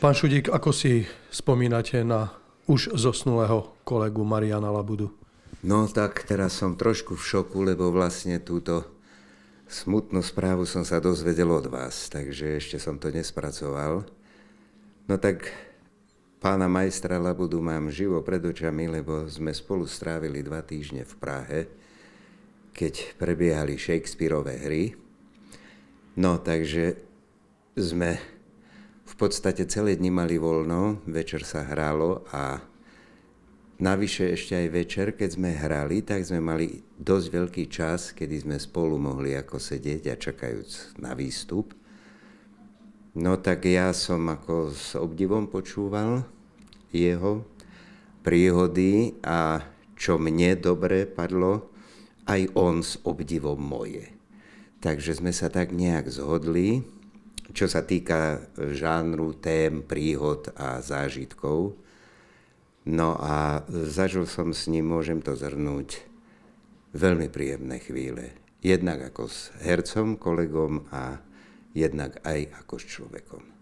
Pán Šudík, ako si spomínate na už zosnulého kolegu Mariana Labudu? No tak teraz som trošku v šoku, lebo vlastne túto smutnú správu som sa dozvedel od vás, takže ešte som to nespracoval. No tak pána majstra Labudu mám živo pred očami, lebo sme spolu strávili dva týždne v Prahe, keď prebiehali Shakespeareové hry. No takže sme v podstate celé dni mali voľno, večer sa hralo a navyše ešte aj večer, keď sme hrali, tak sme mali dosť veľký čas, kedy sme spolu mohli ako sedieť a čakajúc na výstup. No tak ja som ako s obdivom počúval jeho príhody a čo mne dobre padlo, aj on s obdivom moje. Takže sme sa tak nejak zhodli, čo sa týka žánru, tém, príhod a zážitkov. No a zažil som s ním, môžem to zhrnúť, veľmi príjemné chvíle. Jednak ako s hercom, kolegom a jednak aj ako s človekom.